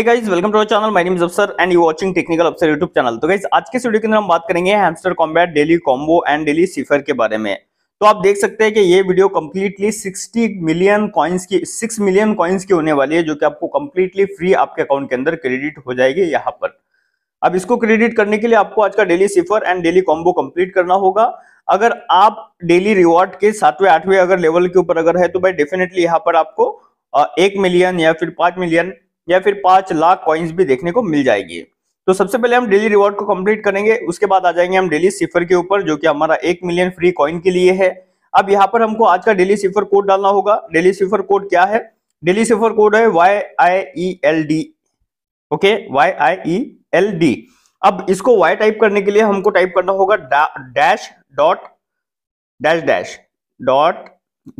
guys welcome to channel my name is Afsar and you watching technical Afsar YouTube channel तो guys आज के video के अंदर हम बात करेंगे hamster combat daily combo and daily cipher के बारे में तो आप देख सकते हैं कि ये वीडियो कम्प्लीटली 60 मिलियन कॉइन्स की 6 मिलियन कॉइन्स की होने वाली है जो कि आपको कम्प्लीटली फ्री आपके अकाउंट के अंदर क्रेडिट हो जाएगी यहाँ पर अब इसको क्रेडिट करने के लिए आपको आज का daily cipher and daily combo complete करना होगा अगर आप डेली रिवॉर्ड के सातवें आठवें अगर लेवल के ऊपर अगर है तो भाई डेफिनेटली यहाँ पर आपको एक मिलियन या फिर पांच मिलियन या फिर पांच लाख कॉइन्स भी देखने को मिल जाएगी तो सबसे पहले हम डेली रिवॉर्ड को कंप्लीट करेंगे उसके बाद आ जाएंगे हम डेली सिफर के ऊपर जो कि हमारा एक मिलियन फ्री कॉइन के लिए है अब यहाँ पर हमको आज का डेली सिफर कोड डालना होगा डेली सिफर कोड क्या है डेली सिफर कोड है Y I E L D okay Y I E L D अब इसको वाई टाइप करने के लिए हमको टाइप करना होगा dash dot dash dash dot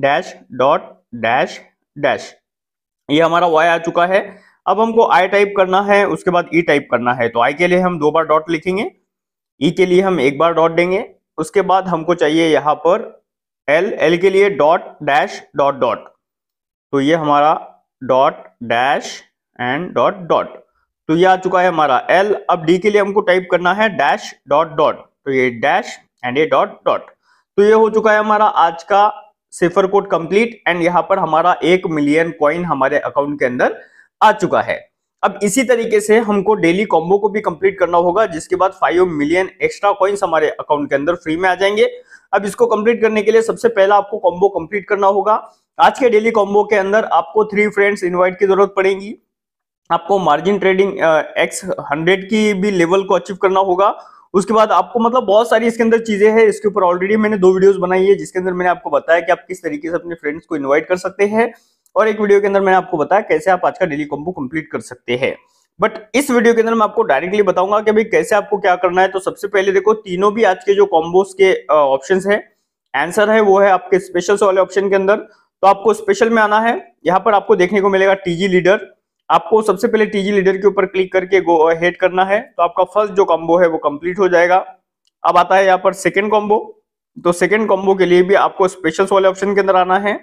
dash dot dash dash ये हमारा वाई आ चुका है अब हमको आई टाइप करना है उसके बाद ई e टाइप करना है तो आई के लिए हम दो बार डॉट लिखेंगे ई e के लिए हम एक बार डॉट देंगे उसके बाद हमको चाहिए यहाँ पर एल एल के लिए डॉट डैश डॉट डॉट तो ये हमारा dot dash and dot dot तो ये आ चुका है हमारा एल अब डी के लिए हमको टाइप करना है डैश डॉट डॉट तो ये dash and A dot dot तो ये हो चुका है हमारा आज का सिफर कोड कंप्लीट एंड यहाँ पर हमारा एक मिलियन कॉइन हमारे अकाउंट के अंदर आ चुका है अब इसी तरीके से हमको डेली कॉम्बो को भी कंप्लीट करना होगा जिसके बाद फाइव मिलियन एक्स्ट्रा कॉइन्स हमारे अकाउंट के अंदर फ्री में आ जाएंगे अब इसको कंप्लीट करने के लिए सबसे पहला आपको कॉम्बो कंप्लीट करना होगा आज के डेली कॉम्बो के अंदर आपको थ्री फ्रेंड्स इनवाइट की जरूरत पड़ेगी आपको मार्जिन ट्रेडिंग एक्स हंड्रेड की भी लेवल को अचीव करना होगा उसके बाद आपको मतलब बहुत सारी इसके अंदर चीजें हैं इसके ऊपर ऑलरेडी मैंने दो वीडियोस बनाई है जिसके अंदर मैंने आपको बताया कि आप किस तरीके से अपने फ्रेंड्स को इनवाइट कर सकते हैं और एक वीडियो के अंदर मैंने आपको बताया कैसे आप आज का डेली कॉम्बो कंप्लीट कर सकते हैं बट इस वीडियो के अंदर मैं आपको डायरेक्टली बताऊंगा कि भाई कैसे आपको क्या करना है तो सबसे पहले देखो तीनों भी आज के जो कॉम्बोस के ऑप्शन है आंसर है वो है आपके स्पेशल वाले ऑप्शन के अंदर तो आपको स्पेशल में आना है यहाँ पर आपको देखने को मिलेगा टीजी लीडर आपको सबसे पहले टीजी लीडर के ऊपर क्लिक करके गो हेड करना है तो आपका फर्स्ट जो कॉम्बो है वो कंप्लीट हो जाएगा अब आता है यहाँ पर सेकेंड कॉम्बो तो सेकेंड कॉम्बो के लिए भी आपको स्पेशल वाले ऑप्शन के अंदर आना है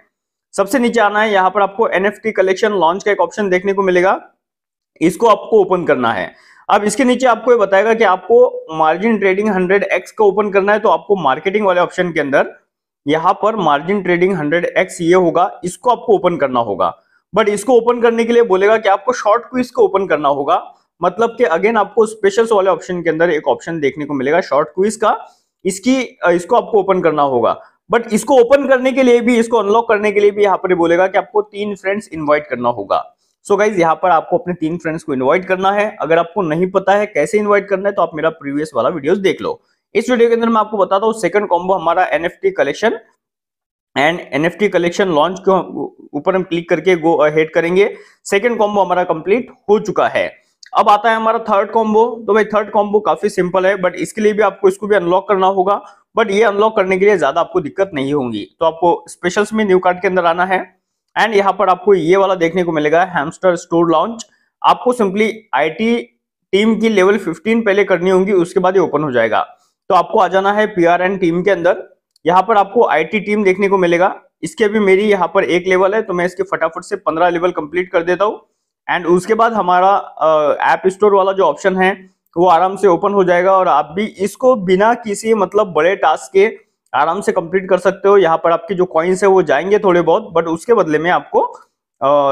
सबसे नीचे आना है यहाँ पर आपको एन कलेक्शन लॉन्च का एक ऑप्शन देखने को मिलेगा इसको आपको ओपन करना है अब इसके नीचे आपको ये बताएगा कि आपको मार्जिन ट्रेडिंग 100x का ओपन करना है तो आपको मार्केटिंग वाले ऑप्शन के अंदर यहाँ पर मार्जिन ट्रेडिंग 100x ये होगा इसको आपको ओपन करना होगा बट इसको ओपन करने के लिए बोलेगा कि आपको शॉर्ट क्विज को ओपन करना होगा मतलब कि अगेन आपको स्पेशल्स वाले ऑप्शन के अंदर एक ऑप्शन देखने को मिलेगा शॉर्ट क्विज का इसकी इसको आपको ओपन करना होगा बट इसको ओपन करने के लिए भी इसको अनलॉक करने के लिए भी यहाँ पर बोलेगा कि आपको तीन फ्रेंड्स इन्वाइट करना होगा सो गाइज यहाँ पर आपको अपने तीन फ्रेंड्स को इन्वाइट करना है अगर आपको नहीं पता है कैसे इन्वाइट करना है तो आप मेरा प्रीवियस वाला वीडियो देख लो इस वीडियो के अंदर मैं आपको बताता हूँ सेकंड कॉम्बो हमारा N collection and N F T collection launch को ऊपर हम क्लिक करके गो हेड करेंगे सेकेंड कॉम्बो हमारा कंप्लीट हो चुका है अब आता है हमारा थर्ड कॉम्बो तो भाई थर्ड कॉम्बो काफी सिंपल है बट इसके लिए भी आपको इसको भी अनलॉक करना होगा बट ये अनलॉक करने के लिए ज्यादा आपको दिक्कत नहीं होगी तो आपको स्पेशल्स में न्यू कार्ड के अंदर आना है एंड यहाँ पर आपको ये वाला देखने को मिलेगा हैमस्टर स्टोर लॉन्च आपको सिंपली आईटी टीम की लेवल 15 पहले करनी होगी उसके बाद ये ओपन हो जाएगा तो आपको आ जाना है पीआर एंड टीम के अंदर यहाँ पर आपको आईटी टीम देखने को मिलेगा इसके भी मेरी यहाँ पर एक लेवल है तो मैं इसके फटाफट से पंद्रह लेवल कंप्लीट कर देता हूँ एंड उसके बाद हमारा ऐप स्टोर वाला जो ऑप्शन है वो आराम से ओपन हो जाएगा और आप भी इसको बिना किसी मतलब बड़े टास्क के आराम से कंप्लीट कर सकते हो यहाँ पर आपके जो कॉइन्स है वो जाएंगे थोड़े बहुत बट उसके बदले में आपको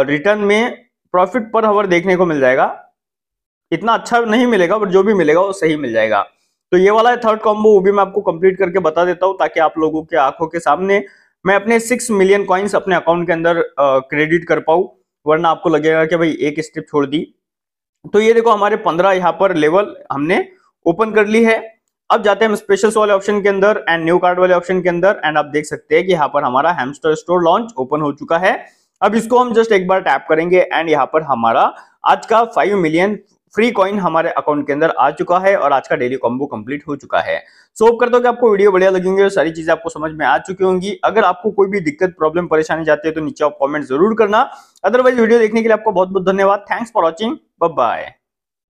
रिटर्न में प्रॉफिट पर हवर देखने को मिल जाएगा इतना अच्छा नहीं मिलेगा बट जो भी मिलेगा वो सही मिल जाएगा तो ये वाला है थर्ड कॉम्बो वो भी मैं आपको कंप्लीट करके बता देता हूँ ताकि आप लोगों के आंखों के सामने मैं अपने सिक्स मिलियन कॉइन्स अपने अकाउंट के अंदर क्रेडिट कर पाऊँ वरना आपको लगेगा कि भाई एक स्टेप छोड़ दी तो ये देखो हमारे पंद्रह यहाँ पर लेवल हमने ओपन कर ली है अब जाते हैं हम स्पेशल वाले ऑप्शन के अंदर एंड न्यू कार्ड वाले ऑप्शन के अंदर एंड आप देख सकते हैं कि यहाँ पर हमारा हैमस्टर स्टोर लॉन्च ओपन हो चुका है अब इसको हम जस्ट एक बार टैप करेंगे एंड यहाँ पर हमारा आज का फाइव मिलियन फ्री कॉइन हमारे अकाउंट के अंदर आ चुका है और आज का डेली कॉम्बो कंप्लीट हो चुका है सो होप करता हूँ कि आपको वीडियो बढ़िया लगेंगे और सारी चीजें आपको समझ में आ चुकी होंगी अगर आपको कोई भी दिक्कत प्रॉब्लम परेशानी जाती है तो नीचे आप कॉमेंट जरूर करना अदरवाइज वीडियो देखने के लिए आपको बहुत बहुत धन्यवाद थैंक्स फॉर वॉचिंग बाय